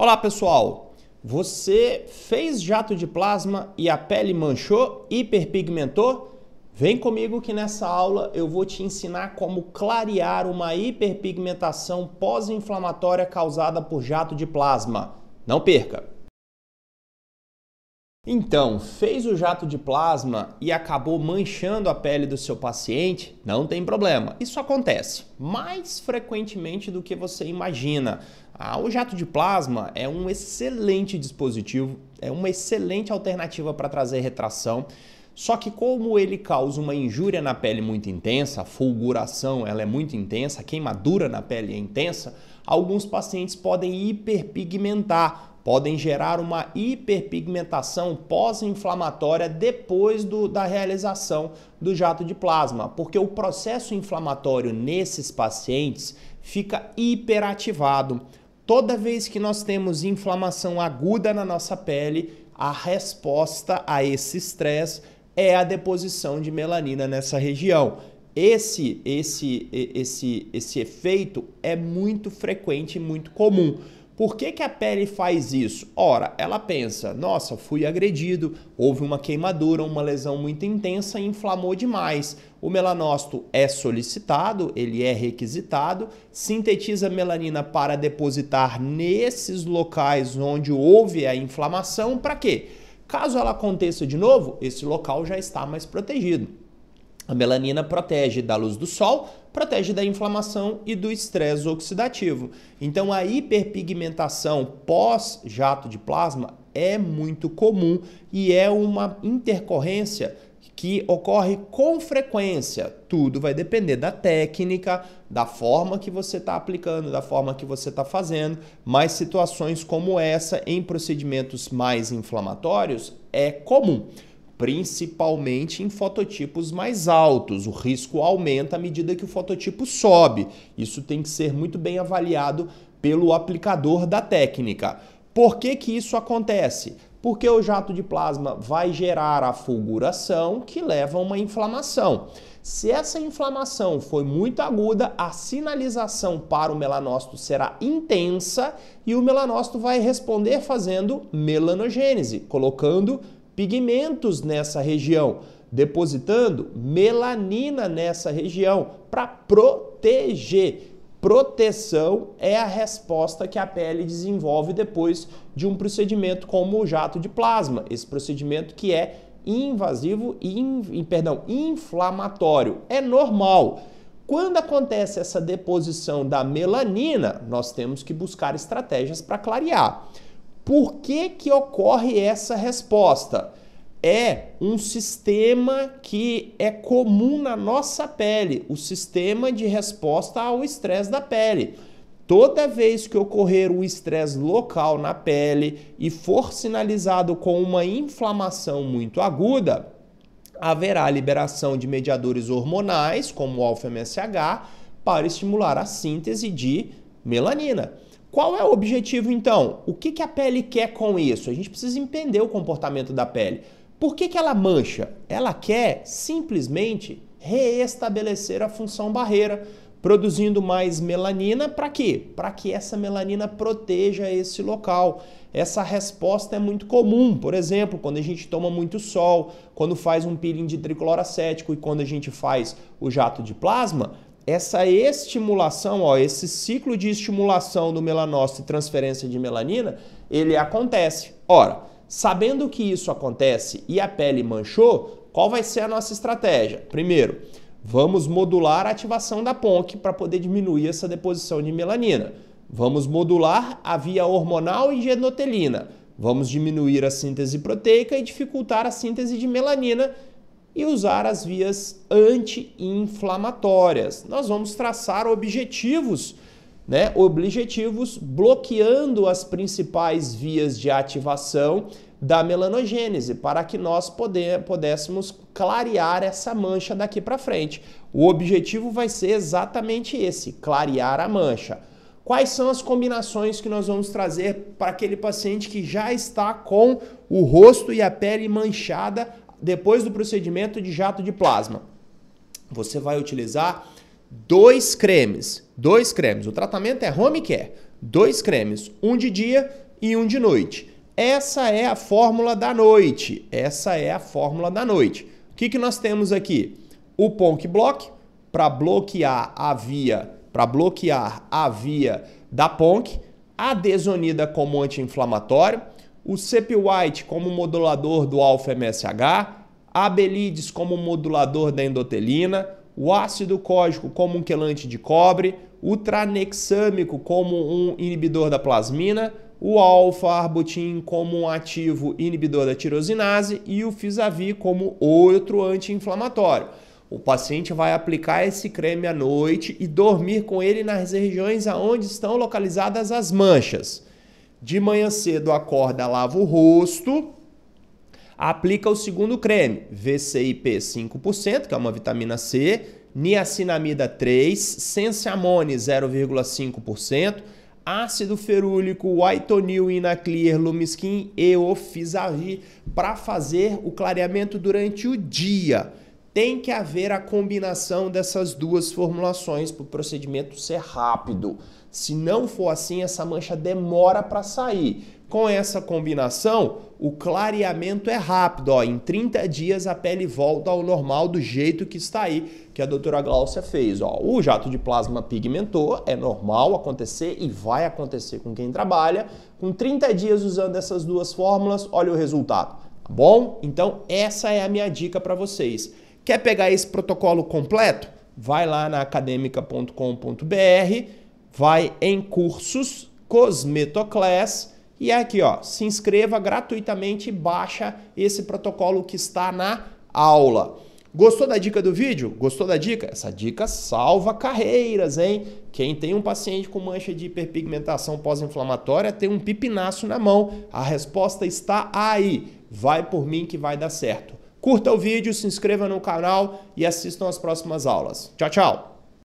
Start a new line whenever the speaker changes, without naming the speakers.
Olá pessoal, você fez jato de plasma e a pele manchou, hiperpigmentou? Vem comigo que nessa aula eu vou te ensinar como clarear uma hiperpigmentação pós-inflamatória causada por jato de plasma. Não perca! Então, fez o jato de plasma e acabou manchando a pele do seu paciente? Não tem problema. Isso acontece mais frequentemente do que você imagina. Ah, o jato de plasma é um excelente dispositivo, é uma excelente alternativa para trazer retração. Só que como ele causa uma injúria na pele muito intensa, a fulguração ela é muito intensa, a queimadura na pele é intensa, alguns pacientes podem hiperpigmentar, podem gerar uma hiperpigmentação pós-inflamatória depois do, da realização do jato de plasma, porque o processo inflamatório nesses pacientes fica hiperativado. Toda vez que nós temos inflamação aguda na nossa pele, a resposta a esse estresse é a deposição de melanina nessa região. Esse, esse, esse, esse efeito é muito frequente e muito comum. Por que, que a pele faz isso? Ora, ela pensa: nossa, fui agredido, houve uma queimadura, uma lesão muito intensa e inflamou demais. O melanócito é solicitado, ele é requisitado, sintetiza melanina para depositar nesses locais onde houve a inflamação, para quê? Caso ela aconteça de novo, esse local já está mais protegido. A melanina protege da luz do sol, protege da inflamação e do estresse oxidativo. Então a hiperpigmentação pós jato de plasma é muito comum e é uma intercorrência que ocorre com frequência. Tudo vai depender da técnica, da forma que você está aplicando, da forma que você está fazendo, mas situações como essa em procedimentos mais inflamatórios é comum principalmente em fototipos mais altos. O risco aumenta à medida que o fototipo sobe. Isso tem que ser muito bem avaliado pelo aplicador da técnica. Por que, que isso acontece? Porque o jato de plasma vai gerar a fulguração que leva a uma inflamação. Se essa inflamação foi muito aguda, a sinalização para o melanócito será intensa e o melanócito vai responder fazendo melanogênese, colocando pigmentos nessa região, depositando melanina nessa região para proteger. Proteção é a resposta que a pele desenvolve depois de um procedimento como o jato de plasma, esse procedimento que é invasivo e in, perdão, inflamatório. É normal. Quando acontece essa deposição da melanina, nós temos que buscar estratégias para clarear. Por que, que ocorre essa resposta? É um sistema que é comum na nossa pele, o sistema de resposta ao estresse da pele. Toda vez que ocorrer um estresse local na pele e for sinalizado com uma inflamação muito aguda, haverá liberação de mediadores hormonais, como o alfa-MSH, para estimular a síntese de melanina. Qual é o objetivo então? O que, que a pele quer com isso? A gente precisa entender o comportamento da pele. Por que, que ela mancha? Ela quer simplesmente reestabelecer a função barreira, produzindo mais melanina para quê? Para que essa melanina proteja esse local. Essa resposta é muito comum, por exemplo, quando a gente toma muito sol, quando faz um peeling de tricloracético e quando a gente faz o jato de plasma, essa estimulação, ó, esse ciclo de estimulação do melanócito e transferência de melanina, ele acontece. Ora, sabendo que isso acontece e a pele manchou, qual vai ser a nossa estratégia? Primeiro, vamos modular a ativação da PONC para poder diminuir essa deposição de melanina. Vamos modular a via hormonal e genotelina. Vamos diminuir a síntese proteica e dificultar a síntese de melanina e usar as vias anti-inflamatórias. Nós vamos traçar objetivos, né? Objetivos bloqueando as principais vias de ativação da melanogênese, para que nós poder, pudéssemos clarear essa mancha daqui para frente. O objetivo vai ser exatamente esse, clarear a mancha. Quais são as combinações que nós vamos trazer para aquele paciente que já está com o rosto e a pele manchada depois do procedimento de jato de plasma, você vai utilizar dois cremes. Dois cremes. O tratamento é home care. Dois cremes, um de dia e um de noite. Essa é a fórmula da noite. Essa é a fórmula da noite. O que, que nós temos aqui? O Ponk Block para bloquear a via, para bloquear a via da Ponk, a desonida como anti-inflamatório, o CP White como modulador do alfa-MSH, a Belides como modulador da endotelina, o ácido cógico como um quelante de cobre, o tranexâmico como um inibidor da plasmina, o alfa-arbutin como um ativo inibidor da tirosinase e o Fisavi como outro anti-inflamatório. O paciente vai aplicar esse creme à noite e dormir com ele nas regiões onde estão localizadas as manchas. De manhã cedo acorda, lava o rosto, aplica o segundo creme, VCIP 5%, que é uma vitamina C, niacinamida 3, sensiamone 0,5%, ácido ferúlico, Whitonil, Inaclear, Lumiskin e Ofisavir para fazer o clareamento durante o dia tem que haver a combinação dessas duas formulações para o procedimento ser rápido. Se não for assim, essa mancha demora para sair. Com essa combinação, o clareamento é rápido. Ó, em 30 dias a pele volta ao normal do jeito que está aí, que a doutora Glaucia fez. Ó, o jato de plasma pigmentou, é normal acontecer e vai acontecer com quem trabalha. Com 30 dias usando essas duas fórmulas, olha o resultado. Tá bom, então essa é a minha dica para vocês. Quer pegar esse protocolo completo? Vai lá na academica.com.br, vai em cursos, Cosmetoclass, e é aqui ó, se inscreva gratuitamente e baixa esse protocolo que está na aula. Gostou da dica do vídeo? Gostou da dica? Essa dica salva carreiras, hein? Quem tem um paciente com mancha de hiperpigmentação pós-inflamatória tem um pipinaço na mão. A resposta está aí. Vai por mim que vai dar certo. Curta o vídeo, se inscreva no canal e assistam as próximas aulas. Tchau, tchau!